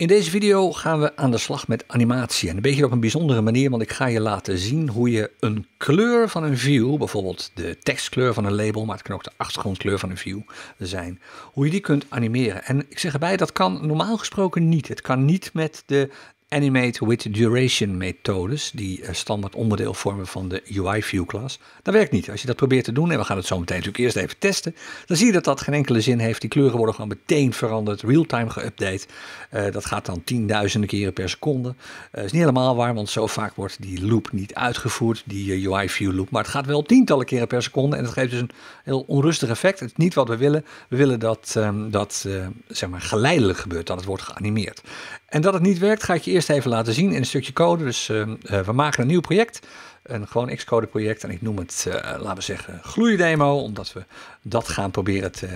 In deze video gaan we aan de slag met animatie. En een beetje op een bijzondere manier, want ik ga je laten zien hoe je een kleur van een view, bijvoorbeeld de tekstkleur van een label, maar het kan ook de achtergrondkleur van een view zijn, hoe je die kunt animeren. En ik zeg erbij, dat kan normaal gesproken niet. Het kan niet met de Animate with Duration methodes, die eh, standaard onderdeel vormen van de UI View class. Dat werkt niet. Als je dat probeert te doen, en we gaan het zo meteen natuurlijk eerst even testen, dan zie je dat dat geen enkele zin heeft. Die kleuren worden gewoon meteen veranderd, real-time geüpdate. Eh, dat gaat dan tienduizenden keren per seconde. Dat eh, is niet helemaal waar, want zo vaak wordt die loop niet uitgevoerd, die UI View loop. Maar het gaat wel tientallen keren per seconde en dat geeft dus een heel onrustig effect. Het is niet wat we willen. We willen dat ehm, dat zeg maar geleidelijk gebeurt, dat het wordt geanimeerd. En dat het niet werkt, ga ik je eerst even laten zien in een stukje code. Dus eh, eh, we maken een nieuw project, een gewoon Xcode project. En ik noem het, eh, laten we zeggen, gloeidemo, omdat we dat gaan proberen te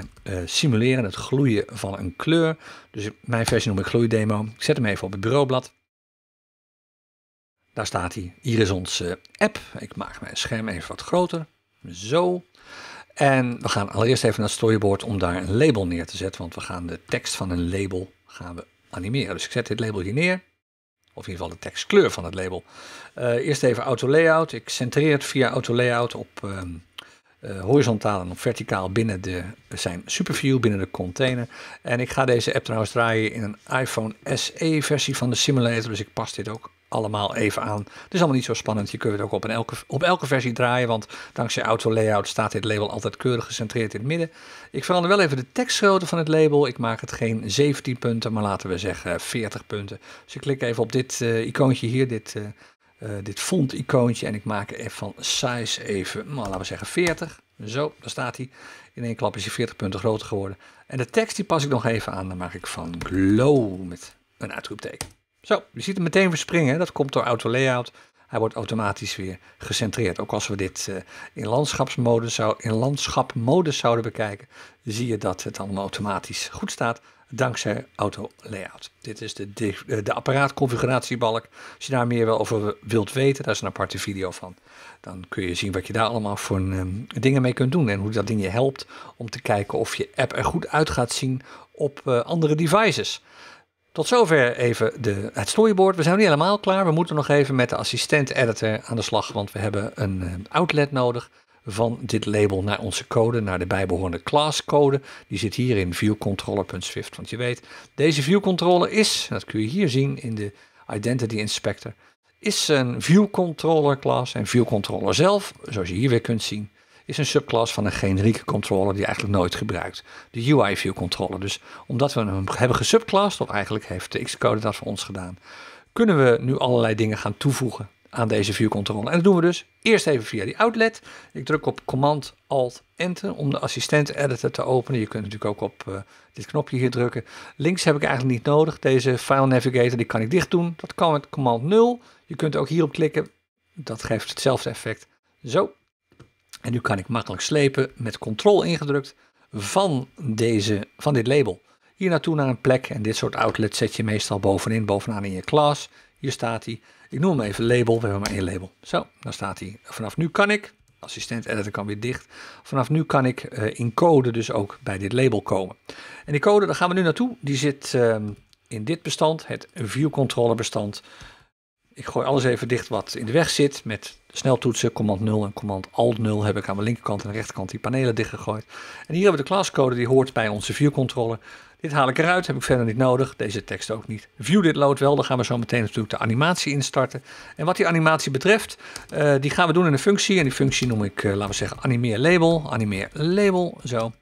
simuleren. Het gloeien van een kleur. Dus mijn versie noem ik gloeidemo. Ik zet hem even op het bureaublad. Daar staat hij. Hier is onze app. Ik maak mijn scherm even wat groter. Zo. En we gaan allereerst even naar het storyboard om daar een label neer te zetten. Want we gaan de tekst van een label gaan we animeren. Dus ik zet dit label hier neer. Of in ieder geval de tekstkleur van het label. Eh, eerst even auto layout. Ik centreer het via auto layout op ehm, eh, horizontaal en op verticaal binnen de, zijn superview, binnen de container. En ik ga deze app trouwens draaien in een iPhone SE versie van de simulator. Dus ik pas dit ook allemaal even aan. Het is allemaal niet zo spannend. Je kunt het ook op, een elke, op elke versie draaien, want dankzij auto layout staat dit label altijd keurig gecentreerd in het midden. Ik verander wel even de tekstgrootte van het label. Ik maak het geen 17 punten, maar laten we zeggen 40 punten. Dus ik klik even op dit eh, icoontje hier, dit, uh, dit font icoontje en ik maak even van size even, Maar laten we zeggen 40. Zo, daar staat hij. In één klap is hij 40 punten groter geworden. En de tekst die pas ik nog even aan. Dan maak ik van glow met een uitroepteken. Zo, je ziet hem meteen verspringen. Dat komt door auto layout. Hij wordt automatisch weer gecentreerd. Ook als we dit eh, in, landschapsmodus zou, in landschapmodus zouden bekijken, zie je dat het allemaal automatisch goed staat dankzij auto layout. Dit is de, eh, de, apparaatconfiguratiebalk. Als je daar meer over wilt weten, daar is een aparte video van. Dan kun je zien wat je daar allemaal voor ehm, dingen mee kunt doen en hoe dat ding je helpt om te kijken of je app er goed uit gaat zien op eh, andere devices. Tot zover even de, het storyboard. We zijn niet helemaal klaar. We moeten nog even met de assistent-editor aan de slag, want we hebben een eh, outlet nodig van dit label naar onze code, naar de bijbehorende classcode. Die zit hier in viewcontroller.swift. Want je weet, deze viewcontroller is, dat kun je hier zien in de Identity Inspector, is een viewcontroller class. En viewcontroller zelf, zoals je hier weer kunt zien, is een subclass van een generieke controller die eigenlijk nooit gebruikt. De UI View Controller. Dus omdat we hem hebben gesubclassed, of eigenlijk heeft de Xcode dat voor ons gedaan, kunnen we nu allerlei dingen gaan toevoegen aan deze view controller. En dat doen we dus eerst even via die outlet. Ik druk op Command Alt Enter om de assistent editor te openen. Je kunt natuurlijk ook op eh, dit knopje hier drukken. Links heb ik eigenlijk niet nodig. Deze file navigator die kan ik dicht doen. Dat kan met Command 0. Je kunt ook hierop klikken. Dat geeft hetzelfde effect. Zo, en nu kan ik makkelijk slepen met Ctrl ingedrukt van, deze, van dit label hier naartoe naar een plek. En dit soort outlets zet je meestal bovenin, bovenaan in je klas. Hier staat hij. Ik noem hem even label. We hebben maar één label. Zo, dan staat hij. Vanaf nu kan ik, assistent editor kan weer dicht. Vanaf nu kan ik eh, in code dus ook bij dit label komen. En die code, daar gaan we nu naartoe. Die zit ehm, in dit bestand, het view controller bestand. Ik gooi alles even dicht wat in de weg zit met sneltoetsen, command 0 en command alt 0 heb ik aan mijn linkerkant en rechterkant die panelen dichtgegooid. En hier hebben we de classcode die hoort bij onze viewcontroller. Dit haal ik eruit, heb ik verder niet nodig, deze tekst ook niet. View dit load wel, dan gaan we zo meteen natuurlijk de animatie instarten. En wat die animatie betreft, eh, die gaan we doen in een functie en die functie noem ik, eh, laten we zeggen, animeer label, animeer label, zo.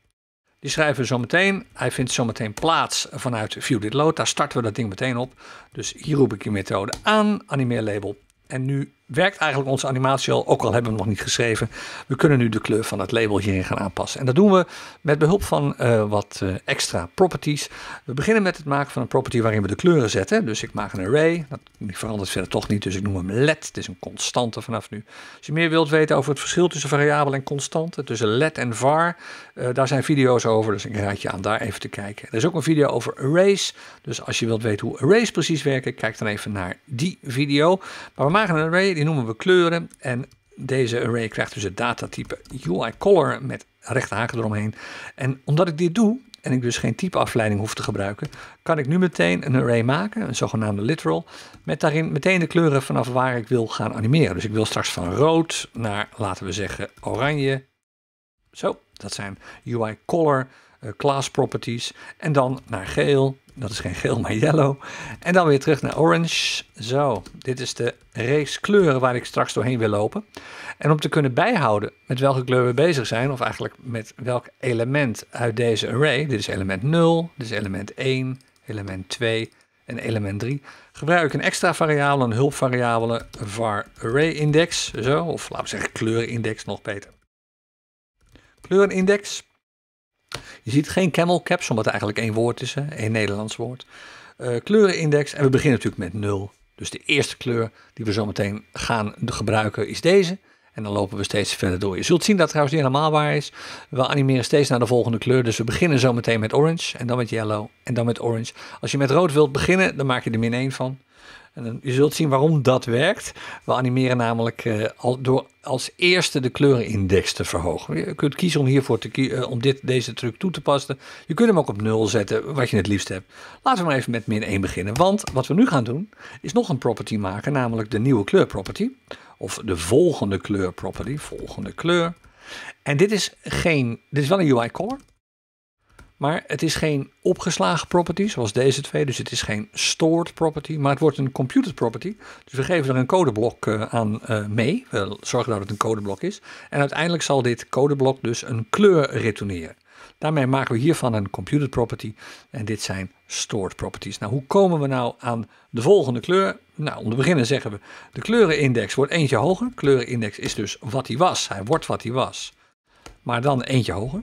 Die schrijven we zometeen. Hij vindt zometeen plaats vanuit View Load. Daar starten we dat ding meteen op. Dus hier roep ik je methode aan, animeer label. En nu werkt eigenlijk onze animatie al, ook al hebben we hem nog niet geschreven. We kunnen nu de kleur van het label hierin gaan aanpassen. En dat doen we met behulp van eh, wat eh, extra properties. We beginnen met het maken van een property waarin we de kleuren zetten. Dus ik maak een array, dat verandert verder toch niet, dus ik noem hem led. Het is een constante vanaf nu. Als je meer wilt weten over het verschil tussen variabel en constante, tussen led en var, eh, daar zijn video's over, dus ik raad je aan daar even te kijken. Er is ook een video over arrays, dus als je wilt weten hoe arrays precies werken, kijk dan even naar die video. Maar we maken een array die noemen we kleuren. En deze array krijgt dus het datatype UI color met rechte haken eromheen. En omdat ik dit doe en ik dus geen typeafleiding hoef te gebruiken, kan ik nu meteen een array maken, een zogenaamde literal, met daarin meteen de kleuren vanaf waar ik wil gaan animeren. Dus ik wil straks van rood naar, laten we zeggen, oranje. Zo, dat zijn UI color, eh, class properties. En dan naar geel, dat is geen geel, maar yellow. En dan weer terug naar orange. Zo, dit is de reeks kleuren waar ik straks doorheen wil lopen. En om te kunnen bijhouden met welke kleur we bezig zijn, of eigenlijk met welk element uit deze array, dit is element 0, dit is element 1, element 2 en element 3, gebruik ik een extra variabele, een hulpvariabele var array index, zo, of laten we zeggen index nog beter. index. Je ziet geen camel caps, omdat het eigenlijk één woord is, één Nederlands woord. Uh, kleurenindex. En we beginnen natuurlijk met 0. Dus de eerste kleur die we zometeen gaan gebruiken is deze. En dan lopen we steeds verder door. Je zult zien dat het trouwens niet helemaal waar is. We animeren steeds naar de volgende kleur. Dus we beginnen zo meteen met orange. En dan met yellow. En dan met orange. Als je met rood wilt beginnen, dan maak je er min 1 van. En zult zien waarom dat werkt. We animeren namelijk eh, al, door als eerste de kleurenindex te verhogen. Je kunt kiezen om hiervoor te eh, om dit, deze truc toe te passen. Je kunt hem ook op 0 zetten, wat je het liefst hebt. Laten we maar even met min 1 beginnen. Want wat we nu gaan doen, is nog een property maken, namelijk de nieuwe kleur property. Of de volgende kleur property, volgende kleur. En dit is, geen, dit is wel een UI color, maar het is geen opgeslagen property zoals deze twee. Dus het is geen stored property, maar het wordt een computed property. Dus we geven er een codeblok eh, aan eh, mee. We zorgen dat het een codeblok is. En uiteindelijk zal dit codeblok dus een kleur retourneren. Daarmee maken we hiervan een computed property. En dit zijn stored properties. Nou, hoe komen we nou aan de volgende kleur? Nou, om te beginnen zeggen we, de kleurenindex wordt eentje hoger. Kleurenindex is dus wat hij was. Hij wordt wat hij was. Maar dan eentje hoger.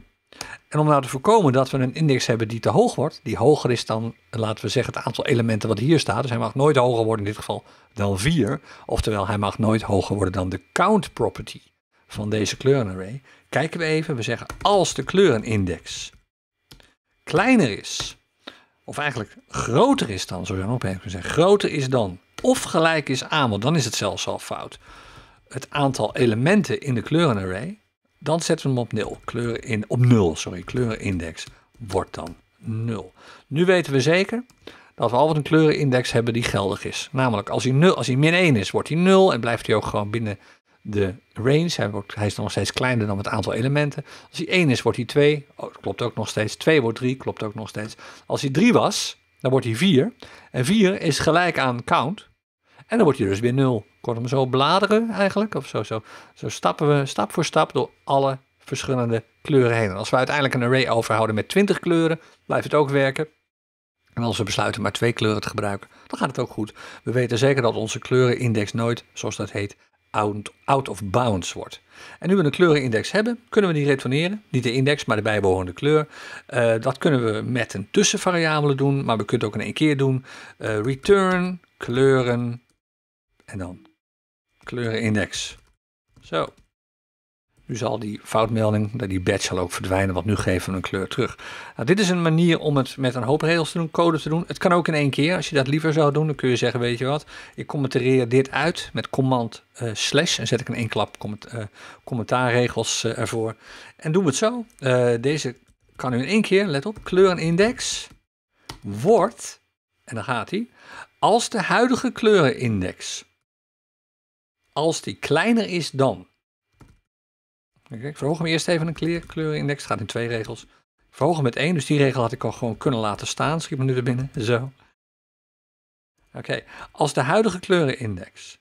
En om nou te voorkomen dat we een index hebben die te hoog wordt, die hoger is dan, laten we zeggen, het aantal elementen wat hier staat. Dus hij mag nooit hoger worden in dit geval dan 4. Oftewel, hij mag nooit hoger worden dan de count property van deze kleurenarray. Kijken we even, we zeggen als de kleurenindex kleiner is, of eigenlijk groter is dan, zo zou je ook even zeggen, groter is dan, of gelijk is aan, want dan is het zelfs al fout, het aantal elementen in de kleurenarray, dan zetten we hem op 0. Kleuren in, op 0, sorry. Kleurenindex wordt dan 0. Nu weten we zeker dat we altijd een kleurenindex hebben die geldig is. Namelijk als hij, 0, als hij min 1 is, wordt hij 0 en blijft hij ook gewoon binnen de range. Hij, is nog steeds kleiner dan het aantal elementen. Als hij 1 is, wordt hij 2. Oh, klopt ook nog steeds. 2 wordt 3, klopt ook nog steeds. Als hij 3 was, dan wordt hij 4. En 4 is gelijk aan count. En dan wordt hij dus weer 0 we zo bladeren eigenlijk, of zo, zo, zo stappen we stap voor stap door alle verschillende kleuren heen. als we uiteindelijk een array overhouden met 20 kleuren, blijft het ook werken. En als we besluiten maar twee kleuren te gebruiken, dan gaat het ook goed. We weten zeker dat onze kleurenindex nooit, zoals dat heet, out, out of bounds wordt. En nu we een kleurenindex hebben, kunnen we die retourneren. Niet de index, maar de bijbehorende kleur. Eh, dat kunnen we met een tussenvariabele doen, maar we kunnen het ook in één keer doen. Eh, return kleuren en dan kleurenindex. Zo. Nu zal die foutmelding, die badge zal ook verdwijnen, want nu geven we een kleur terug. Nou, dit is een manier om het met een hoop regels te doen, code te doen. Het kan ook in één keer. Als je dat liever zou doen, dan kun je zeggen, weet je wat, ik commentareer dit uit met command eh, slash. En zet ik een één-klap eh, commentaarregels eh, ervoor. En doen we het zo. deze kan u in één keer, let op, kleurenindex wordt, en dan gaat hij, als de huidige kleurenindex als die kleiner is dan. Okay, ik verhoog hem eerst even een kleurindex. Het gaat in twee regels. Ik verhoog hem met één, dus die regel had ik al gewoon kunnen laten staan. Schiet me nu er binnen. Zo. Oké, als de huidige kleurenindex,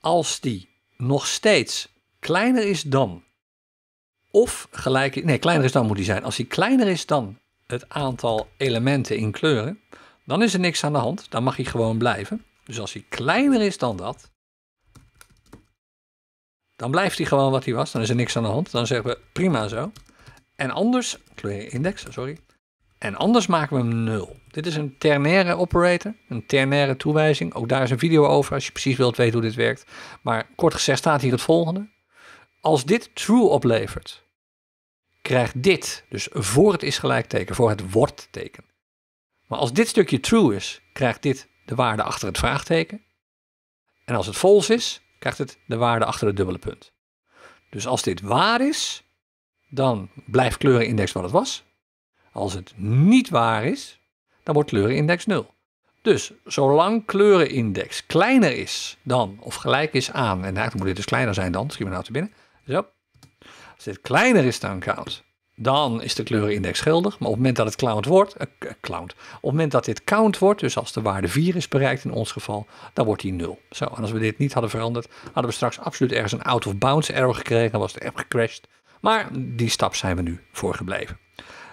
als die nog steeds kleiner is dan, of gelijk, nee, kleiner is dan moet die zijn. Als die kleiner is dan het aantal elementen in kleuren, dan is er niks aan de hand. Dan mag hij gewoon blijven. Dus als hij kleiner is dan dat, dan blijft hij gewoon wat hij was. Dan is er niks aan de hand. Dan zeggen we prima zo. En anders, index, sorry. En anders maken we hem 0. Dit is een ternaire operator, een ternaire toewijzing. Ook daar is een video over als je precies wilt weten hoe dit werkt. Maar kort gezegd staat hier het volgende. Als dit true oplevert, krijgt dit, dus voor het is gelijkteken, voor het wordt teken. Maar als dit stukje true is, krijgt dit de waarde achter het vraagteken. En als het false is, krijgt het de waarde achter het dubbele punt. Dus als dit waar is, dan blijft kleurenindex wat het was. Als het niet waar is, dan wordt kleurenindex 0. Dus zolang kleurenindex kleiner is dan of gelijk is aan, en eigenlijk moet dit dus kleiner zijn dan, schiet me nou te binnen. Zo. Als dit kleiner is dan koud, dan is de kleurenindex geldig. Maar op het moment dat het count wordt, uh, op het moment dat dit count wordt, dus als de waarde 4 is bereikt in ons geval, dan wordt die 0. Zo, en als we dit niet hadden veranderd, hadden we straks absoluut ergens een out-of-bounds error gekregen, dan was de app gecrashed. Maar die stap zijn we nu voorgebleven.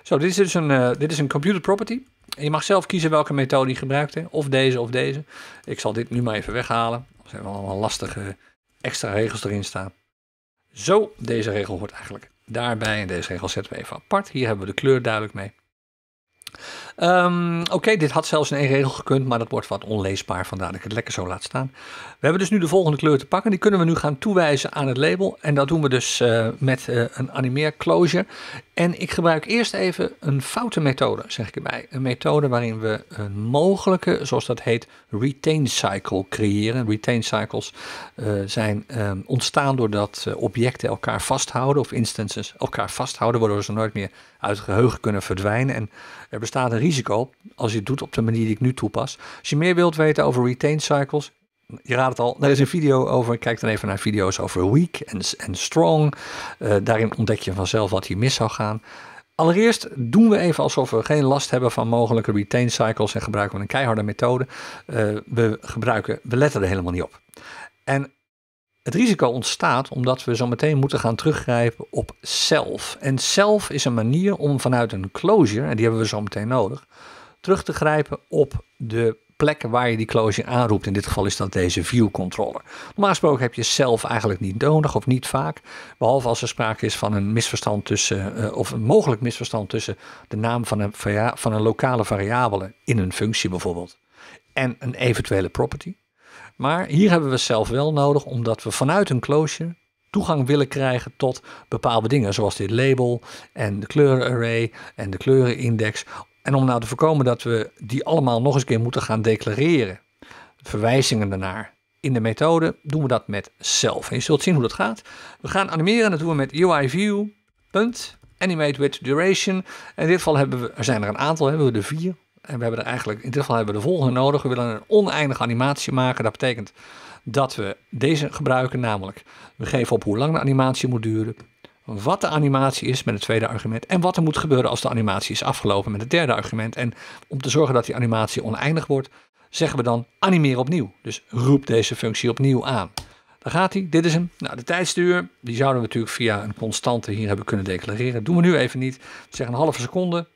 Zo, dit is dus een, eh, dit is een computer property. En je mag zelf kiezen welke methode je gebruikt, hè. of deze of deze. Ik zal dit nu maar even weghalen. Er zijn allemaal lastige extra regels erin staan. Zo, deze regel hoort eigenlijk daarbij. En deze regel zetten we even apart. Hier hebben we de kleur duidelijk mee. Ehm, oké, dit had zelfs in één regel gekund, maar dat wordt wat onleesbaar, vandaar dat ik het lekker zo laat staan. We hebben dus nu de volgende kleur te pakken. Die kunnen we nu gaan toewijzen aan het label. En dat doen we dus eh, met eh, een animeer closure. En ik gebruik eerst even een foute methode, zeg ik erbij. Een methode waarin we een mogelijke, zoals dat heet, retain cycle creëren. Retain cycles eh, zijn um, ontstaan doordat objecten elkaar vasthouden of instances elkaar vasthouden, waardoor ze nooit meer uit het geheugen kunnen verdwijnen. En er bestaat een risico als je het doet op de manier die ik nu toepas. Als je meer wilt weten over retain cycles, je raadt het al, er is een video over. Kijk dan even naar video's over weak en, en strong. Eh, daarin ontdek je vanzelf wat hier mis zou gaan. Allereerst doen we even alsof we geen last hebben van mogelijke retain cycles en gebruiken we een keiharde methode. Eh, we, gebruiken, we letten er helemaal niet op. En het risico ontstaat omdat we zo meteen moeten gaan teruggrijpen op self. En self is een manier om vanuit een closure, en die hebben we zo meteen nodig, terug te grijpen op de plekken waar je die closure aanroept. In dit geval is dat deze view controller. Normaal gesproken heb je zelf eigenlijk niet nodig of niet vaak. Behalve als er sprake is van een misverstand tussen, eh, of een mogelijk misverstand tussen de naam van een, van een lokale variabele in een functie bijvoorbeeld. En een eventuele property. Maar hier hebben we zelf wel nodig, omdat we vanuit een closure toegang willen krijgen tot bepaalde dingen, zoals dit label en de kleurenarray en de kleurenindex. En om nou te voorkomen dat we die allemaal nog eens keer moeten gaan declareren, verwijzingen daarnaar. In de methode doen we dat met zelf. En je zult zien hoe dat gaat. We gaan animeren, dat doen we met UIView. Animate with duration. En in dit geval hebben we, er zijn er een aantal, hebben we de vier en we hebben er eigenlijk, in dit geval hebben we de volgende nodig. We willen een oneindige animatie maken. Dat betekent dat we deze gebruiken, namelijk we geven op hoe lang de animatie moet duren, wat de animatie is met het tweede argument en wat er moet gebeuren als de animatie is afgelopen met het derde argument. En om te zorgen dat die animatie oneindig wordt, zeggen we dan animeer opnieuw. Dus roep deze functie opnieuw aan. Daar gaat hij, dit is hem. Nou, de tijdsduur. die zouden we natuurlijk via een constante hier hebben kunnen declareren. Dat doen we nu even niet. Zeg een halve seconde,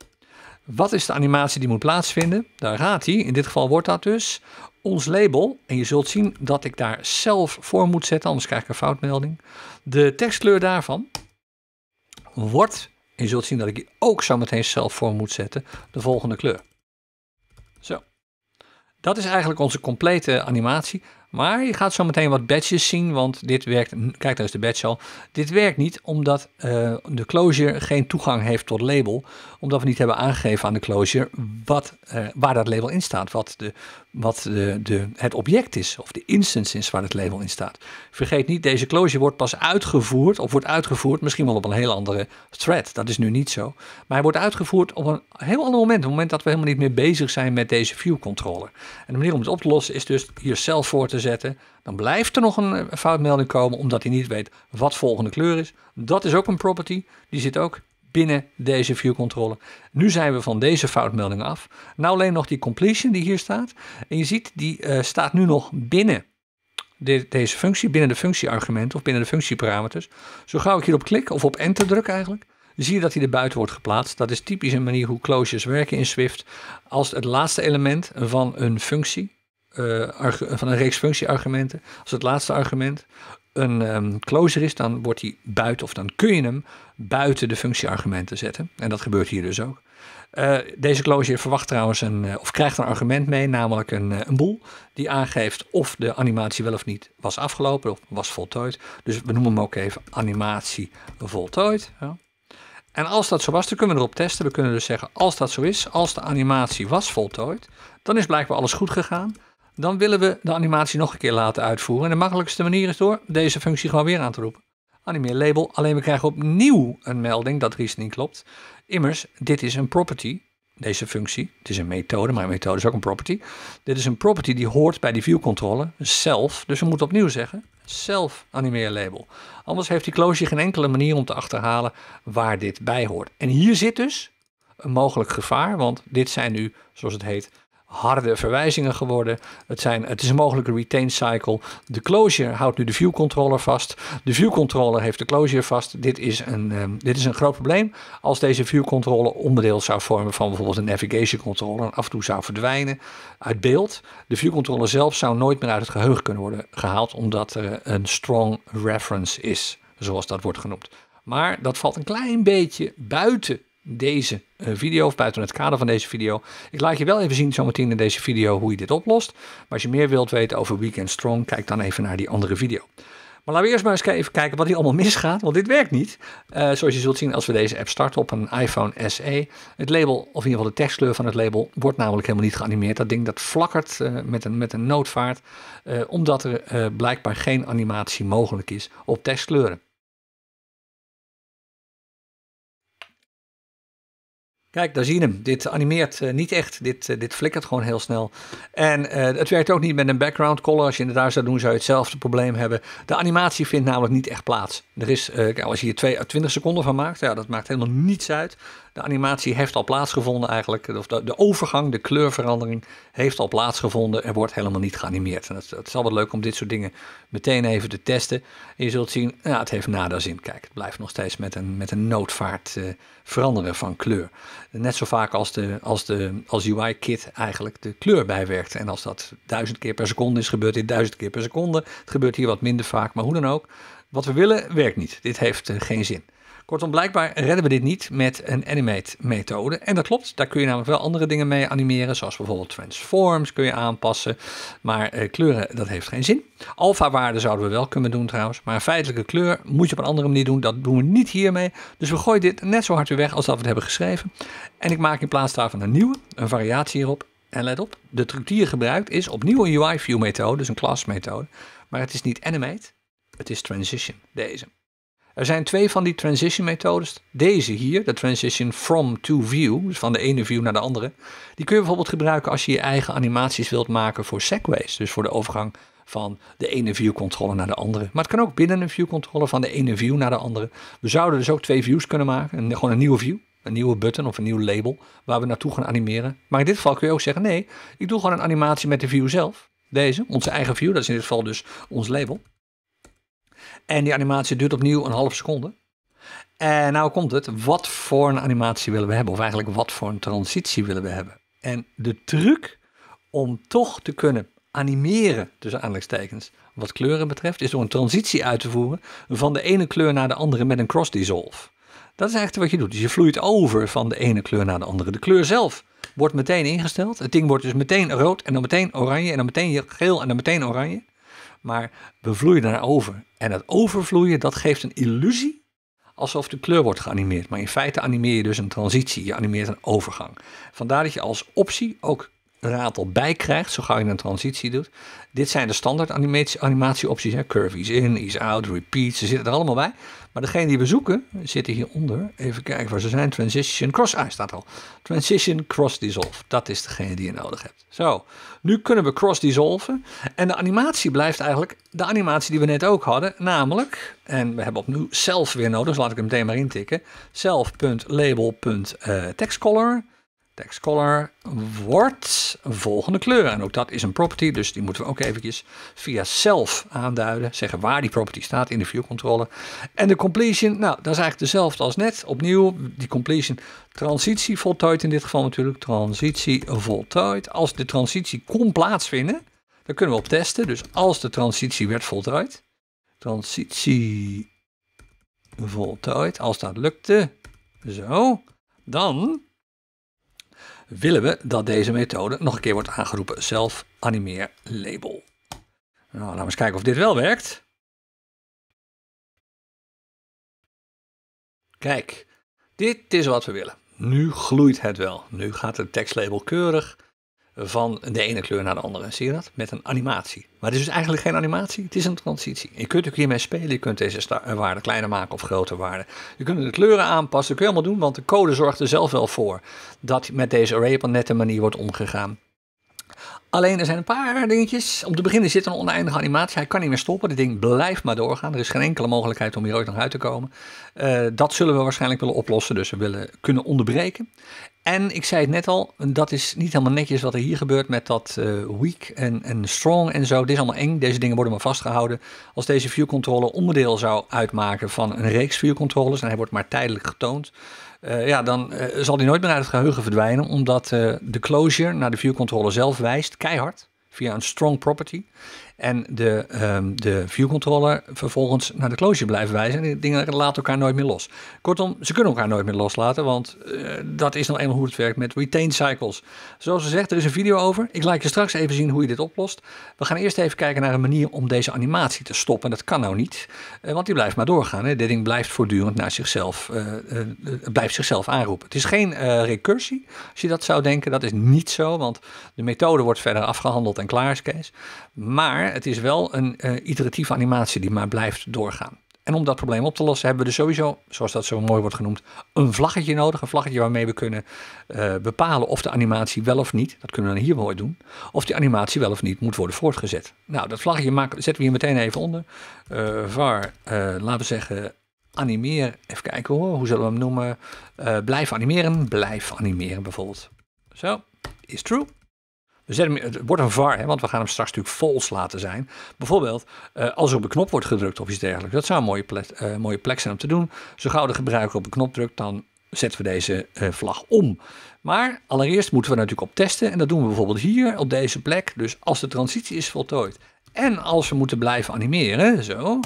wat is de animatie die moet plaatsvinden? Daar gaat hij. In dit geval wordt dat dus ons label. En je zult zien dat ik daar zelf voor moet zetten, anders krijg ik een foutmelding. De tekstkleur daarvan wordt, en je zult zien dat ik die ook zo meteen zelf voor moet zetten, de volgende kleur. Zo. Dat is eigenlijk onze complete animatie. Maar je gaat zo meteen wat badges zien, want dit werkt, kijk daar eens de badge al. Dit werkt niet omdat eh, de closure geen toegang heeft tot label, omdat we niet hebben aangegeven aan de closure wat, eh, waar dat label in staat, wat de wat de, de, het object is, of de instance is waar het label in staat. Vergeet niet, deze closure wordt pas uitgevoerd, of wordt uitgevoerd misschien wel op een heel andere thread. Dat is nu niet zo. Maar hij wordt uitgevoerd op een heel ander moment. Op het moment dat we helemaal niet meer bezig zijn met deze view controller. En de manier om het op te lossen is dus hier zelf voor te zetten. Dan blijft er nog een foutmelding komen, omdat hij niet weet wat volgende kleur is. Dat is ook een property. Die zit ook binnen deze view Nu zijn we van deze foutmelding af. Nou alleen nog die completion die hier staat. En je ziet, die eh, staat nu nog binnen deze functie, binnen de functieargumenten of binnen de functieparameters. Zo gauw ik hierop klik of op enter druk eigenlijk, zie je dat hij er buiten wordt geplaatst. Dat is typisch een manier hoe closures werken in Swift. Als het laatste element van een functie, eh, van een reeks functieargumenten, als het laatste argument, een um, closer is, dan wordt hij buiten, of dan kun je hem buiten de functieargumenten zetten. En dat gebeurt hier dus ook. Eh, deze closure verwacht trouwens een, eh, of krijgt een argument mee, namelijk een, eh, een boel die aangeeft of de animatie wel of niet was afgelopen of was voltooid. Dus we noemen hem ook even animatie voltooid. Ja. En als dat zo was, dan kunnen we erop testen. We kunnen dus zeggen, als dat zo is, als de animatie was voltooid, dan is blijkbaar alles goed gegaan dan willen we de animatie nog een keer laten uitvoeren. En de makkelijkste manier is door deze functie gewoon weer aan te roepen. Animeer label, alleen we krijgen opnieuw een melding dat er niet klopt. Immers, dit is een property, deze functie. Het is een methode, maar een methode is ook een property. Dit is een property die hoort bij die viewcontrole zelf. Dus we moeten opnieuw zeggen, zelf animeer label. Anders heeft die closure geen enkele manier om te achterhalen waar dit bij hoort. En hier zit dus een mogelijk gevaar, want dit zijn nu, zoals het heet, harde verwijzingen geworden. Het, zijn, het is een mogelijke retain cycle. De closure houdt nu de view controller vast. De view controller heeft de closure vast. Dit is een, ehm, dit is een groot probleem. Als deze view controller onderdeel zou vormen van bijvoorbeeld een navigation controller en af en toe zou verdwijnen uit beeld. De view controller zelf zou nooit meer uit het geheugen kunnen worden gehaald omdat er een strong reference is, zoals dat wordt genoemd. Maar dat valt een klein beetje buiten deze eh, video, of buiten het kader van deze video. Ik laat je wel even zien zometeen in deze video hoe je dit oplost. Maar als je meer wilt weten over Weekend Strong, kijk dan even naar die andere video. Maar laten we eerst maar eens even kijken wat hier allemaal misgaat, want dit werkt niet. Eh, zoals je zult zien als we deze app starten op een iPhone SE. Het label, of in ieder geval de tekstkleur van het label, wordt namelijk helemaal niet geanimeerd. Dat ding dat flakkert eh, met, een, met een noodvaart, omdat er blijkbaar geen animatie mogelijk is op tekstkleuren. Kijk, daar zie je hem. Dit animeert eh, niet echt. Dit, eh, dit flikkert gewoon heel snel. En eh, het werkt ook niet met een background color. Als je inderdaad zou doen, zou je hetzelfde probleem hebben. De animatie vindt namelijk niet echt plaats. Er is, als je hier 20 seconden van maakt, ja, dat maakt helemaal niets uit de animatie heeft al plaatsgevonden eigenlijk. Of de, de, overgang, de kleurverandering heeft al plaatsgevonden. Er wordt helemaal niet geanimeerd. En het, is altijd leuk om dit soort dingen meteen even te testen. En je zult zien, ja, het heeft nader zin. Kijk, het blijft nog steeds met een, met een noodvaart eh, veranderen van kleur. Net zo vaak als, de, als, de, als UI-kit eigenlijk de kleur bijwerkt. En als dat duizend keer per seconde is, gebeurt dit duizend keer per seconde. Het gebeurt hier wat minder vaak, maar hoe dan ook. Wat we willen werkt niet. Dit heeft eh, geen zin. Kortom, blijkbaar redden we dit niet met een animate-methode. En dat klopt, daar kun je namelijk wel andere dingen mee animeren, zoals bijvoorbeeld transforms kun je aanpassen. Maar eh, kleuren, dat heeft geen zin. Alpha-waarden zouden we wel kunnen doen trouwens, maar een feitelijke kleur moet je op een andere manier doen. Dat doen we niet hiermee. Dus we gooien dit net zo hard weer weg als dat we het hebben geschreven. En ik maak in plaats daarvan een nieuwe, een variatie hierop. En let op, de truc die je gebruikt is opnieuw een UI-view-methode, dus een class-methode. Maar het is niet animate, het is transition, deze. Er zijn twee van die transition methodes. Deze hier, de transition from to view, dus van de ene view naar de andere. Die kun je bijvoorbeeld gebruiken als je je eigen animaties wilt maken voor segways. Dus voor de overgang van de ene view controller naar de andere. Maar het kan ook binnen een view controller van de ene view naar de andere. We zouden dus ook twee views kunnen maken. gewoon een nieuwe view, een nieuwe button of een nieuw label waar we naartoe gaan animeren. Maar in dit geval kun je ook zeggen, nee, ik doe gewoon een animatie met de view zelf. Deze, onze eigen view, dat is in dit geval dus ons label. En die animatie duurt opnieuw een half seconde. En nou komt het, wat voor een animatie willen we hebben? Of eigenlijk wat voor een transitie willen we hebben? En de truc om toch te kunnen animeren, tussen aanleidingstekens, wat kleuren betreft, is door een transitie uit te voeren van de ene kleur naar de andere met een cross dissolve. Dat is eigenlijk wat je doet. Dus je vloeit over van de ene kleur naar de andere. De kleur zelf wordt meteen ingesteld. Het ding wordt dus meteen rood en dan meteen oranje en dan meteen geel en dan meteen oranje maar we vloeien over. En dat overvloeien, dat geeft een illusie alsof de kleur wordt geanimeerd. Maar in feite animeer je dus een transitie, je animeert een overgang. Vandaar dat je als optie ook ratel bij krijgt, zo gauw je een transitie doet. Dit zijn de standaard animatie, opties. Hè? Curve is in, is out, repeat, ze zitten er allemaal bij. Maar degene die we zoeken, zitten hieronder. Even kijken waar ze zijn. Transition, cross, ah, staat al. Transition, cross dissolve. Dat is degene die je nodig hebt. Zo, nu kunnen we cross dissolven. En de animatie blijft eigenlijk de animatie die we net ook hadden. Namelijk, en we hebben opnieuw zelf weer nodig, dus laat ik hem meteen maar intikken. Self.label.textcolor. TextColor wordt volgende kleur. En ook dat is een property, dus die moeten we ook eventjes via self aanduiden. Zeggen waar die property staat in de view controller. En de completion, nou dat is eigenlijk dezelfde als net. Opnieuw, die completion transitie voltooid in dit geval natuurlijk. Transitie voltooid. Als de transitie kon plaatsvinden, dan kunnen we op testen. Dus als de transitie werd voltooid. Transitie voltooid. Als dat lukte, zo, dan willen we dat deze methode nog een keer wordt aangeroepen zelf-animeer label. Nou, laten we eens kijken of dit wel werkt. Kijk, dit is wat we willen. Nu gloeit het wel. Nu gaat het tekstlabel keurig van de ene kleur naar de andere. Zie je dat? Met een animatie. Maar het is dus eigenlijk geen animatie, het is een transitie. Je kunt ook hiermee spelen, je kunt deze eh, waarde kleiner maken of groter waarden. Je kunt de kleuren aanpassen, dat kun je allemaal doen, want de code zorgt er zelf wel voor dat met deze array op een nette manier wordt omgegaan. Alleen er zijn een paar dingetjes. Om te beginnen zit een oneindige animatie. Hij kan niet meer stoppen. Dit ding blijft maar doorgaan. Er is geen enkele mogelijkheid om hier ooit nog uit te komen. Eh, dat zullen we waarschijnlijk willen oplossen. Dus we willen kunnen onderbreken. En ik zei het net al, dat is niet helemaal netjes wat er hier gebeurt met dat eh, weak en, strong en zo. Dit is allemaal eng, deze dingen worden maar vastgehouden. Als deze viewcontroller onderdeel zou uitmaken van een reeks viewcontrollers, en hij wordt maar tijdelijk getoond, eh, ja, dan eh, zal die nooit meer uit het geheugen verdwijnen, omdat eh, de closure naar de viewcontroller zelf wijst, keihard, via een strong property. En de, um, de view controller vervolgens naar de closure blijven wijzen. En dingen laten elkaar nooit meer los. Kortom, ze kunnen elkaar nooit meer loslaten. Want eh, dat is nou eenmaal hoe het werkt met retain cycles. Zoals gezegd, er is een video over. Ik laat je straks even zien hoe je dit oplost. We gaan eerst even kijken naar een manier om deze animatie te stoppen. En dat kan nou niet. Eh, want die blijft maar doorgaan. Hè. Dit ding blijft voortdurend naar zichzelf, eh, blijft zichzelf aanroepen. Het is geen recursie. Als je dat zou denken, dat is niet zo. Want de methode wordt verder afgehandeld en klaar is, Maar het is wel een eh, iteratieve animatie die maar blijft doorgaan. En om dat probleem op te lossen hebben we dus sowieso, zoals dat zo mooi wordt genoemd, een vlaggetje nodig. Een vlaggetje waarmee we kunnen eh, bepalen of de animatie wel of niet, dat kunnen we dan hier mooi doen, of die animatie wel of niet moet worden voortgezet. Nou, dat vlaggetje maken, zetten we hier meteen even onder. Uh, var, laten we zeggen, animeer, even kijken hoor, hoe zullen we hem noemen? blijf animeren, blijf animeren bijvoorbeeld. Zo, is true. We zetten, het wordt een VAR, hè, want we gaan hem straks natuurlijk vols laten zijn. Bijvoorbeeld eh, als er op een knop wordt gedrukt of iets dergelijks. Dat zou een mooie plek, eh, mooie plek zijn om te doen. Zo gauw de gebruiker op een knop drukt, dan zetten we deze eh, vlag om. Maar allereerst moeten we natuurlijk op testen. En dat doen we bijvoorbeeld hier op deze plek. Dus als de transitie is voltooid. En als we moeten blijven animeren, zo.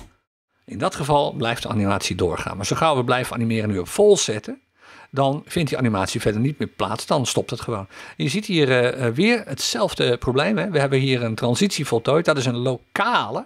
In dat geval blijft de animatie doorgaan. Maar zo gauw we blijven animeren nu op vols zetten dan vindt die animatie verder niet meer plaats. Dan stopt het gewoon. Je ziet hier eh, eh, weer hetzelfde probleem. Hè? We hebben hier een transitie voltooid. Dat is een lokale.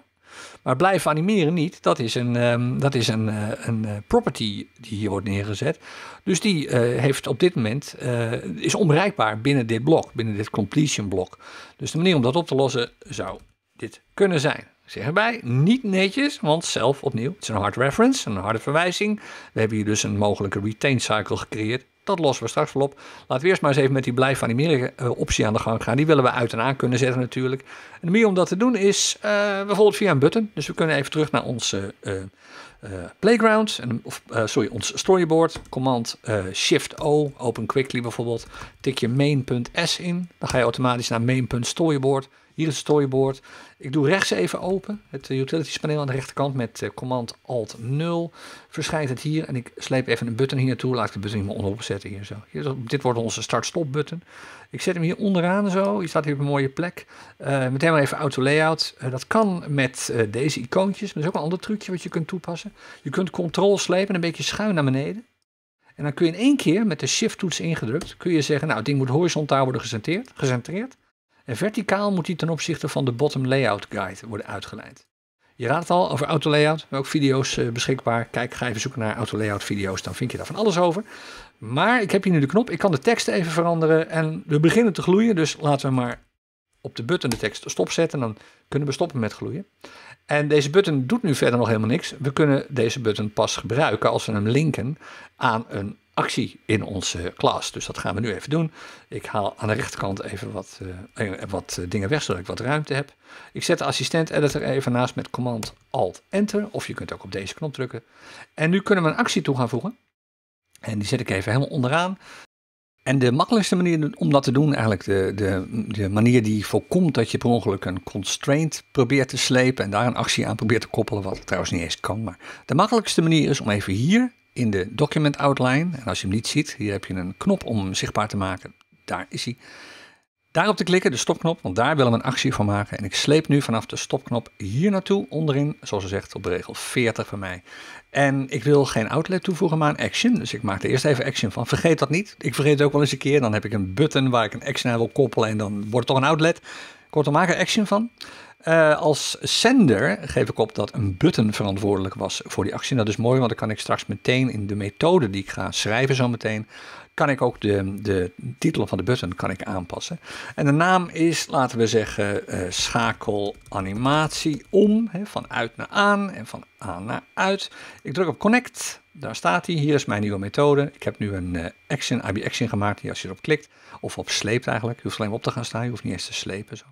Maar blijven animeren niet, dat is een, ehm, dat is een, eh, een property die hier wordt neergezet. Dus die uh, heeft op dit moment, uh, is onbereikbaar binnen dit blok, binnen dit completion blok. Dus de manier om dat op te lossen zou dit kunnen zijn zeg erbij, niet netjes, want zelf opnieuw, het is een hard reference, een harde verwijzing. We hebben hier dus een mogelijke retain cycle gecreëerd. Dat lossen we straks wel op. Laten we eerst maar eens even met die blijf animeren eh, optie aan de gang gaan. Die willen we uit en aan kunnen zetten natuurlijk. En de manier om dat te doen is eh, bijvoorbeeld via een button. Dus we kunnen even terug naar onze uh, playground, en, of, sorry, ons storyboard. Command Shift-O, open quickly bijvoorbeeld. Tik je main.s in, dan ga je automatisch naar main.storyboard. Hier het storyboard. Ik doe rechts even open, het eh, utilities paneel aan de rechterkant met eh, command alt 0. Verschijnt het hier en ik sleep even een button hier naartoe. Laat ik de button niet meer onderop zetten hier zo. dit wordt onze start-stop button. Ik zet hem hier onderaan zo. Je staat hier op een mooie plek. Met eh, meteen maar even auto layout. dat kan met deze icoontjes. Maar dat is ook een ander trucje wat je kunt toepassen. Je kunt control slepen een beetje schuin naar beneden. En dan kun je in één keer met de shift toets ingedrukt, kun je zeggen, nou het ding moet horizontaal worden gecentreerd. gecentreerd. En verticaal moet die ten opzichte van de bottom layout guide worden uitgeleid. Je raadt het al over auto layout, zijn ook video's eh, beschikbaar. Kijk, ga even zoeken naar layout video's, dan vind je daar van alles over. Maar ik heb hier nu de knop, ik kan de tekst even veranderen en we beginnen te gloeien. Dus laten we maar op de button de tekst stopzetten. dan kunnen we stoppen met gloeien. En deze button doet nu verder nog helemaal niks. We kunnen deze button pas gebruiken als we hem linken aan een actie in onze klas. Dus dat gaan we nu even doen. Ik haal aan de rechterkant even wat, eh, eh, wat eh, dingen weg, zodat ik wat ruimte heb. Ik zet de assistent-editor even naast met command Alt-Enter. Of je kunt ook op deze knop drukken. En nu kunnen we een actie toe gaan voegen. En die zet ik even helemaal onderaan. En de makkelijkste manier om dat te doen, eigenlijk de, de, de, manier die voorkomt dat je per ongeluk een constraint probeert te slepen en daar een actie aan probeert te koppelen, wat trouwens niet eens kan. Maar de makkelijkste manier is om even hier in de document outline. En als je hem niet ziet, hier heb je een knop om hem zichtbaar te maken. Daar is hij. Daarop te klikken, de stopknop, want daar willen we een actie van maken. En ik sleep nu vanaf de stopknop hier naartoe, onderin, zoals gezegd op regel 40 van mij. En ik wil geen outlet toevoegen, maar een action. Dus ik maak er eerst even action van. Vergeet dat niet. Ik vergeet het ook wel eens een keer. Dan heb ik een button waar ik een action aan wil koppelen en dan wordt het toch een outlet. Kortom, maak er action van. Eh, als sender geef ik op dat een button verantwoordelijk was voor die actie. dat is mooi, want dan kan ik straks meteen in de methode die ik ga schrijven zo meteen, kan ik ook de, de titel van de button kan ik aanpassen. En de naam is, laten we zeggen, uh, schakel animatie om, van uit naar aan en van aan naar uit. Ik druk op connect, daar staat hij. Hier is mijn nieuwe methode. Ik heb nu een uh, action, IB action gemaakt, die als je erop klikt, of op sleept eigenlijk, je hoeft alleen op te gaan staan, je hoeft niet eens te slepen zo.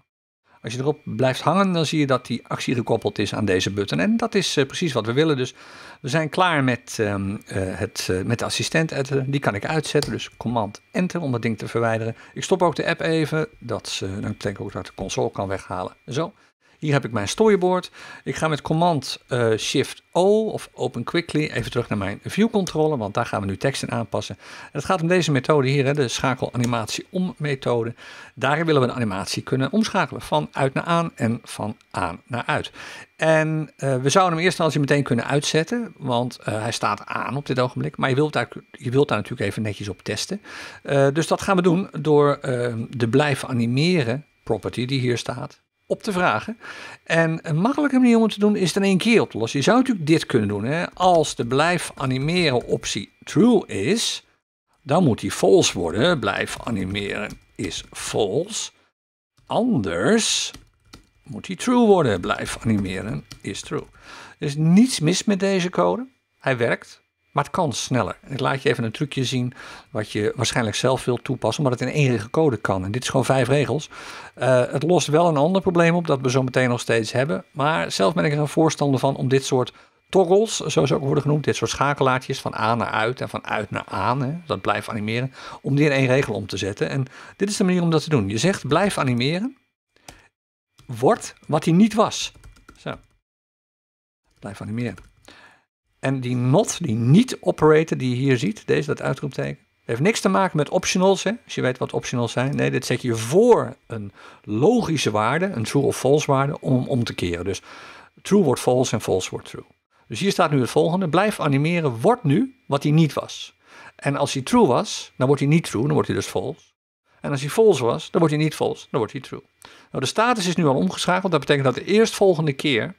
Als je erop blijft hangen, dan zie je dat die actie gekoppeld is aan deze button. En dat is eh, precies wat we willen. Dus we zijn klaar met, ehm, eh, het, eh, met de assistent editor. Die kan ik uitzetten. Dus command enter om dat ding te verwijderen. Ik stop ook de app even. Dat, dan ik ook dat ik de console kan weghalen. Zo. Hier heb ik mijn storyboard. Ik ga met command eh, shift O of open quickly even terug naar mijn view controller, want daar gaan we nu tekst in aanpassen. En het gaat om deze methode hier, hè, de schakel animatie om methode. Daarin willen we de animatie kunnen omschakelen van uit naar aan en van aan naar uit. En eh, we zouden hem eerst als je meteen kunnen uitzetten, want eh, hij staat aan op dit ogenblik. Maar je wilt daar, je wilt daar natuurlijk even netjes op testen. dus dat gaan we doen door de ehm, blijven animeren property die hier staat op te vragen. En een makkelijke manier om het te doen is het in één keer op te lossen. Je zou natuurlijk dit kunnen doen. Hè? Als de blijf animeren optie true is, dan moet die false worden. Blijf animeren is false. Anders moet die true worden. Blijf animeren is true. Er is niets mis met deze code. Hij werkt. Maar het kan sneller. Ik laat je even een trucje zien wat je waarschijnlijk zelf wilt toepassen, maar het in één regel code kan. En dit is gewoon vijf regels. Eh, het lost wel een ander probleem op dat we zo meteen nog steeds hebben. Maar zelf ben ik er een voorstander van om dit soort toggles, zoals ze ook worden genoemd, dit soort schakelaartjes van aan naar uit en van uit naar aan, hè, dat blijft animeren, om die in één regel om te zetten. En dit is de manier om dat te doen. Je zegt blijf animeren, wordt wat hij niet was. Zo. Blijf animeren. En die not, die niet-operator die je hier ziet, deze, dat uitroepteken, heeft niks te maken met optionals, hè, als je weet wat optionals zijn. Nee, dit zet je voor een logische waarde, een true of false waarde, om om te keren. Dus true wordt false en false wordt true. Dus hier staat nu het volgende. Blijf animeren wordt nu wat hij niet was. En als hij true was, dan wordt hij niet true, dan wordt hij dus false. En als hij false was, dan wordt hij niet false, dan wordt hij true. Nou, de status is nu al omgeschakeld. Dat betekent dat de eerstvolgende keer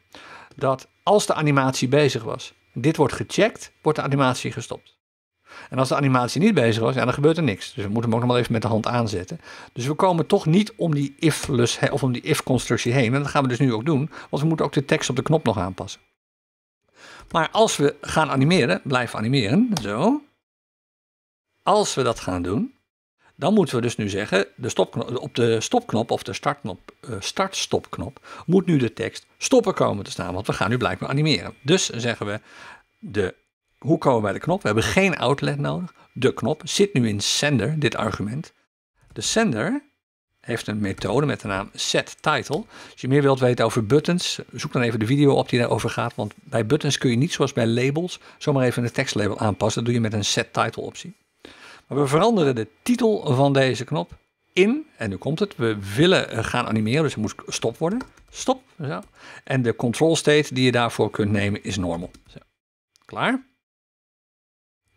dat als de animatie bezig was, dit wordt gecheckt, wordt de animatie gestopt. En als de animatie niet bezig was, ja, dan gebeurt er niks. Dus we moeten hem ook nog wel even met de hand aanzetten. Dus we komen toch niet om die if of om die if-constructie heen. En dat gaan we dus nu ook doen, want we moeten ook de tekst op de knop nog aanpassen. Maar als we gaan animeren, blijven animeren, zo. Als we dat gaan doen, dan moeten we dus nu zeggen, de stopknop, op de stopknop of de startknop, uh, startstopknop moet nu de tekst stoppen komen te staan, want we gaan nu blijkbaar animeren. Dus zeggen we, de, hoe komen we bij de knop? We hebben geen outlet nodig. De knop zit nu in sender, dit argument. De sender heeft een methode met de naam setTitle. Als je meer wilt weten over buttons, zoek dan even de video op die daarover gaat. Want bij buttons kun je niet zoals bij labels zomaar even een tekstlabel aanpassen. Dat doe je met een setTitle optie. We veranderen de titel van deze knop in, en nu komt het, we willen eh, gaan animeren, dus het moet stop worden. Stop, zo. En de control state die je daarvoor kunt nemen is normal. Zo. Klaar.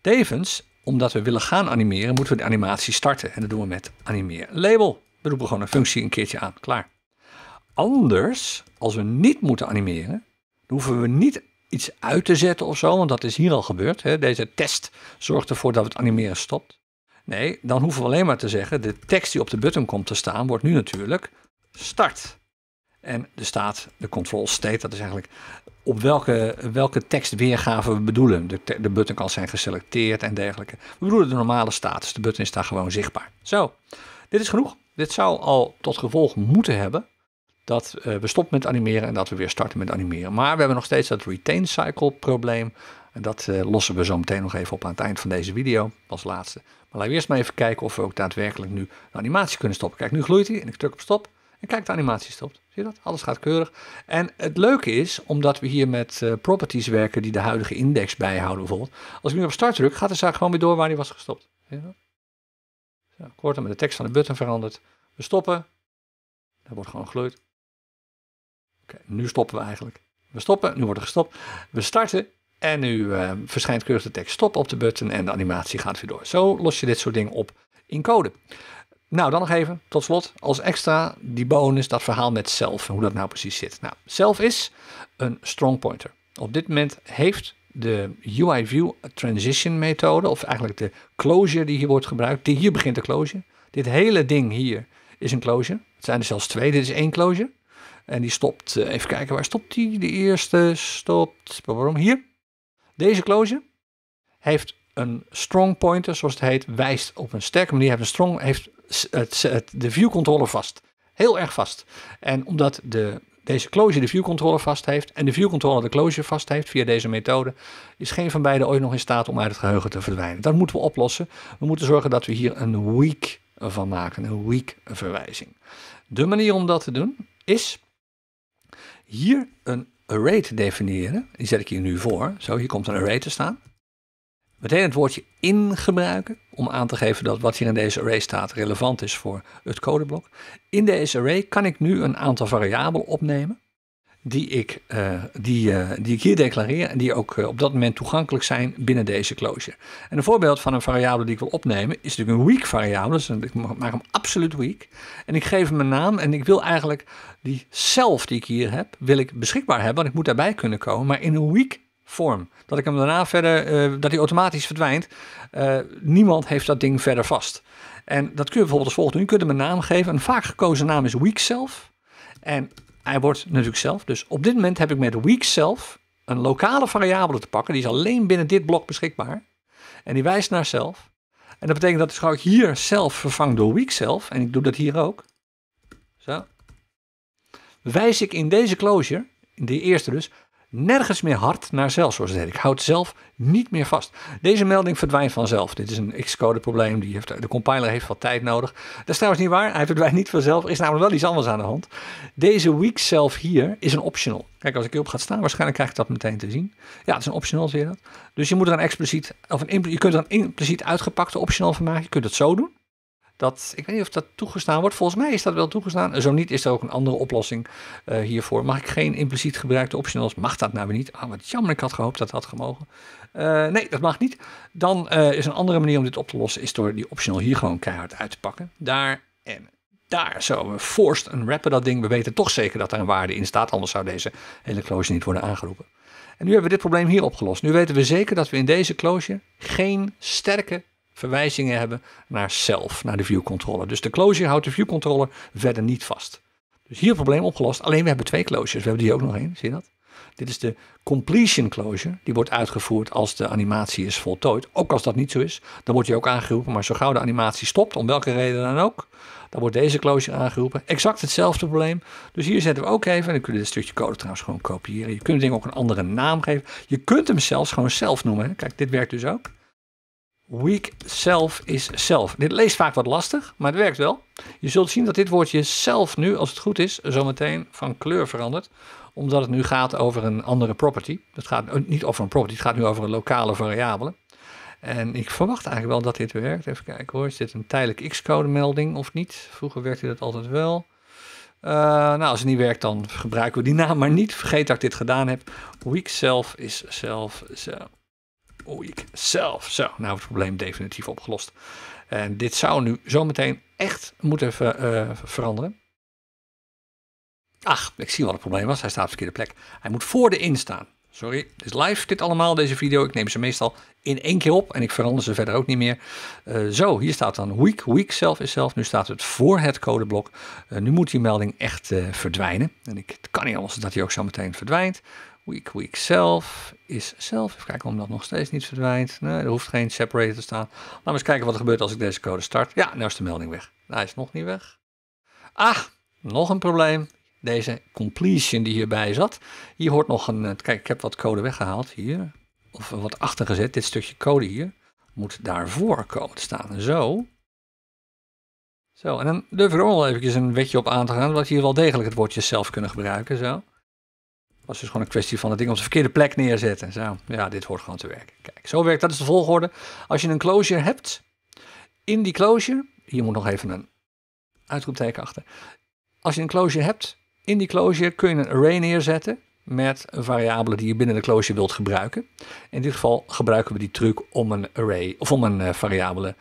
Tevens, omdat we willen gaan animeren, moeten we de animatie starten. En dat doen we met animeer label. We roepen gewoon een functie een keertje aan. Klaar. Anders, als we niet moeten animeren, dan hoeven we niet iets uit te zetten of zo, want dat is hier al gebeurd. Hè. Deze test zorgt ervoor dat het animeren stopt. Nee, dan hoeven we alleen maar te zeggen, de tekst die op de button komt te staan, wordt nu natuurlijk start. En er staat de control state, dat is eigenlijk op welke, welke tekstweergave we bedoelen. De, de button kan zijn geselecteerd en dergelijke. We bedoelen de normale status, de button is daar gewoon zichtbaar. Zo, dit is genoeg. Dit zou al tot gevolg moeten hebben dat eh, we stoppen met animeren en dat we weer starten met animeren. Maar we hebben nog steeds dat retain cycle probleem en dat eh, lossen we zo meteen nog even op aan het eind van deze video, als laatste. Maar laten we eerst maar even kijken of we ook daadwerkelijk nu de animatie kunnen stoppen. Kijk, nu gloeit hij en ik druk op stop. En kijk, de animatie stopt. Zie je dat? Alles gaat keurig. En het leuke is, omdat we hier met eh, properties werken die de huidige index bijhouden bijvoorbeeld. Als ik nu op start druk, gaat de zaak gewoon weer door waar hij was gestopt. Zie je dat? Zo, kortom, de tekst van de button verandert. We stoppen. Daar wordt gewoon gloeid. Oké, nu stoppen we eigenlijk. We stoppen, nu wordt er gestopt. We starten en nu uh, verschijnt keurig de tekst stop op de button en de animatie gaat weer door. Zo los je dit soort dingen op in code. Nou, dan nog even, tot slot, als extra die bonus, dat verhaal met self en hoe dat nou precies zit. Nou, self is een strong pointer. Op dit moment heeft de UI view transition methode, of eigenlijk de closure die hier wordt gebruikt, die hier begint de closure. Dit hele ding hier is een closure. Het zijn er zelfs twee, dit is één closure. En die stopt, eh, even kijken, waar stopt die? De eerste stopt, waarom? Hier, deze closure heeft een strong pointer, zoals het heet, wijst op een sterke manier. Heeft een strong, heeft het, de view controller vast. Heel erg vast. En omdat de, deze closure de view controller vast heeft en de view controller de closure vast heeft via deze methode, is geen van beiden ooit nog in staat om uit het geheugen te verdwijnen. Dat moeten we oplossen. We moeten zorgen dat we hier een weak van maken, een weak verwijzing. De manier om dat te doen is hier een array te definiëren. Die zet ik hier nu voor. Zo, hier komt een array te staan. Meteen het woordje in gebruiken om aan te geven dat wat hier in deze array staat relevant is voor het codeblok. In deze array kan ik nu een aantal variabelen opnemen die ik, eh, die, eh, die ik hier declareer en die ook eh, op dat moment toegankelijk zijn binnen deze closure. En een voorbeeld van een variabele die ik wil opnemen is natuurlijk een weak variabele, dus ik maak hem absoluut weak. En ik geef hem een naam en ik wil eigenlijk die self die ik hier heb, wil ik beschikbaar hebben, want ik moet daarbij kunnen komen, maar in een weak vorm. Dat ik hem daarna verder, dat hij automatisch verdwijnt. niemand heeft dat ding verder vast. En dat kun je bijvoorbeeld als volgt doen. Je kunt hem een naam geven. Een vaak gekozen naam is weak self. En hij wordt natuurlijk zelf. Dus op dit moment heb ik met week zelf een lokale variabele te pakken. Die is alleen binnen dit blok beschikbaar. En die wijst naar zelf En dat betekent dat dus ik hier zelf vervang door week zelf En ik doe dat hier ook. Zo. Wijs ik in deze closure, in de eerste dus, nergens meer hard naar zelf zoals Ik houd zelf niet meer vast. Deze melding verdwijnt vanzelf. Dit is een Xcode probleem. Die heeft, de compiler heeft wat tijd nodig. Dat is trouwens niet waar. Hij verdwijnt niet vanzelf. Er is namelijk wel iets anders aan de hand. Deze weak self hier is een optional. Kijk, als ik hierop ga staan, waarschijnlijk krijg ik dat meteen te zien. Ja, het is een optional, zie je dat? Dus je moet er een expliciet, of een, je kunt er een impliciet uitgepakte optional van maken. Je kunt het zo doen. Dat, ik weet niet of dat toegestaan wordt. Volgens mij is dat wel toegestaan. Zo niet is er ook een andere oplossing eh, hiervoor. Mag ik geen impliciet gebruikte optionals? Mag dat nou weer niet? Ah, oh, wat jammer, ik had gehoopt dat dat had gemogen. Eh, nee, dat mag niet. Dan eh, is een andere manier om dit op te lossen... is door die optional hier gewoon keihard uit te pakken. Daar en daar zo. We forced wrapper dat ding. We weten toch zeker dat er een waarde in staat. Anders zou deze hele closure niet worden aangeroepen. En nu hebben we dit probleem hier opgelost. Nu weten we zeker dat we in deze closure geen sterke verwijzingen hebben naar zelf, naar de viewcontroller. Dus de closure houdt de viewcontroller verder niet vast. Dus hier het probleem opgelost. Alleen we hebben twee closures. We hebben die ook nog één, zie je dat? Dit is de completion closure. Die wordt uitgevoerd als de animatie is voltooid. Ook als dat niet zo is, dan wordt die ook aangeroepen. Maar zo gauw de animatie stopt, om welke reden dan ook, dan wordt deze closure aangeroepen. Exact hetzelfde probleem. Dus hier zetten we ook even, en dan kun je dit stukje code trouwens gewoon kopiëren. Je kunt het ding ook een andere naam geven. Je kunt hem zelfs gewoon zelf noemen. Kijk, dit werkt dus ook. Weak self is self. Dit leest vaak wat lastig, maar het werkt wel. Je zult zien dat dit woordje self nu, als het goed is, zometeen van kleur verandert. Omdat het nu gaat over een andere property. Het gaat oh, niet over een property, het gaat nu over een lokale variabele. En ik verwacht eigenlijk wel dat dit werkt. Even kijken hoor, is dit een tijdelijk X-code melding of niet? Vroeger werkte dat altijd wel. Eh, nou, als het niet werkt, dan gebruiken we die naam maar niet. Vergeet dat ik dit gedaan heb. Weak self is self. self. Week oh, ik zelf. Zo, nou het probleem definitief opgelost. En dit zou nu zometeen echt moeten eh, veranderen. Ach, ik zie wat het probleem was. Hij staat op de verkeerde plek. Hij moet voor de in staan. Sorry, het is live dit allemaal, deze video. Ik neem ze meestal in één keer op en ik verander ze verder ook niet meer. Eh, zo, hier staat dan week. Week zelf is zelf. Nu staat het voor het codeblok. Eh, nu moet die melding echt verdwijnen. En ik, het kan niet anders dat hij ook zo meteen verdwijnt. Week week self is zelf. Even kijken om dat nog steeds niet verdwijnt. er hoeft geen separator te staan. Laten we eens kijken wat er gebeurt als ik deze code start. Ja, nou is de melding weg. Hij is nog niet weg. Ah, nog een probleem. Deze completion die hierbij zat. Hier hoort nog een... Eh, kijk, ik heb wat code weggehaald hier. Of wat achtergezet. Dit stukje code hier moet daarvoor komen te staan. Zo. Zo, en dan durf ik er ook wel eventjes een wetje op aan te gaan. Wat je hier wel degelijk het woordje zelf kunnen gebruiken. Zo was dus gewoon een kwestie van het ding op de verkeerde plek neerzetten. Zo, ja, dit hoort gewoon te werken. Kijk, zo werkt dat is de volgorde. Als je een closure hebt, in die closure, hier moet nog even een uitroepteken achter. Als je een closure hebt, in die closure kun je een array neerzetten met variabelen die je binnen de closure wilt gebruiken. In dit geval gebruiken we die truc om een array of om een eh, variabele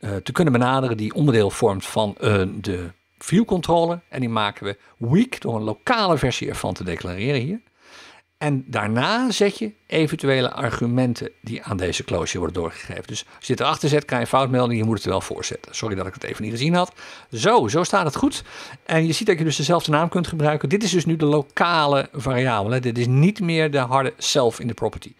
eh, te kunnen benaderen die onderdeel vormt van eh, de view controller en die maken we weak door een lokale versie ervan te declareren hier. En daarna zet je eventuele argumenten die aan deze closure worden doorgegeven. Dus als je dit erachter zet, kan je een foutmelding. Je moet het er wel voor zetten. Sorry dat ik het even niet gezien had. Zo, zo staat het goed. En je ziet dat je dus dezelfde naam kunt gebruiken. Dit is dus nu de lokale variabele. Dit is niet meer de harde self in de property.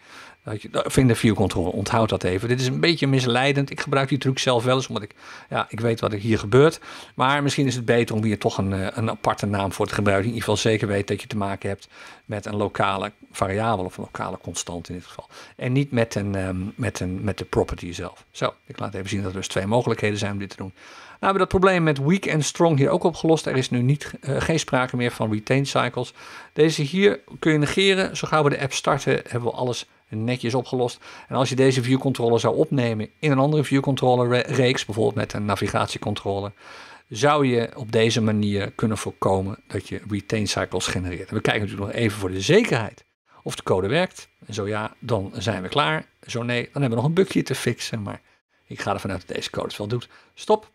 Vinderviewcontrole, onthoud dat even. Dit is een beetje misleidend. Ik gebruik die truc zelf wel eens, omdat ik, ja, ik weet wat er hier gebeurt. Maar misschien is het beter om hier toch een, eh, een aparte naam voor te gebruiken. In ieder geval zeker weet dat je te maken hebt met een lokale variabele of een lokale constante in dit geval. En niet met, een, ehm, met, een, met de property zelf. Zo, ik laat even zien dat er dus twee mogelijkheden zijn om dit te doen. Nou, hebben we dat probleem met weak en strong hier ook opgelost. Er is nu niet, eh, geen sprake meer van retain cycles. Deze hier kun je negeren. Zo gaan we de app starten, hebben we alles netjes opgelost. En als je deze viewcontroller zou opnemen in een andere viewcontroller reeks, bijvoorbeeld met een navigatiecontroller, zou je op deze manier kunnen voorkomen dat je retain cycles genereert. we kijken natuurlijk nog even voor de zekerheid of de code werkt. En zo ja, dan zijn we klaar. Zo nee, dan hebben we nog een bugje te fixen. Maar ik ga ervan uit dat deze code het wel doet. Stop.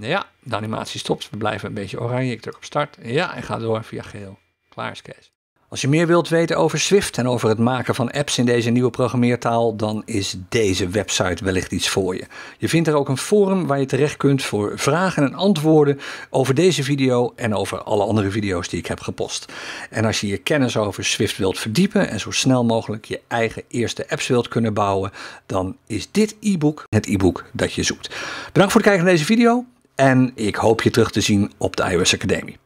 Ja, de animatie stopt. We blijven een beetje oranje. Ik druk op start. Ja, en ga door via geel. Klaar is Kees. Als je meer wilt weten over Swift en over het maken van apps in deze nieuwe programmeertaal, dan is deze website wellicht iets voor je. Je vindt er ook een forum waar je terecht kunt voor vragen en antwoorden over deze video en over alle andere video's die ik heb gepost. En als je je kennis over Swift wilt verdiepen en zo snel mogelijk je eigen eerste apps wilt kunnen bouwen, dan is dit e-book het e-book dat je zoekt. Bedankt voor het kijken naar deze video en ik hoop je terug te zien op de iOS Academie.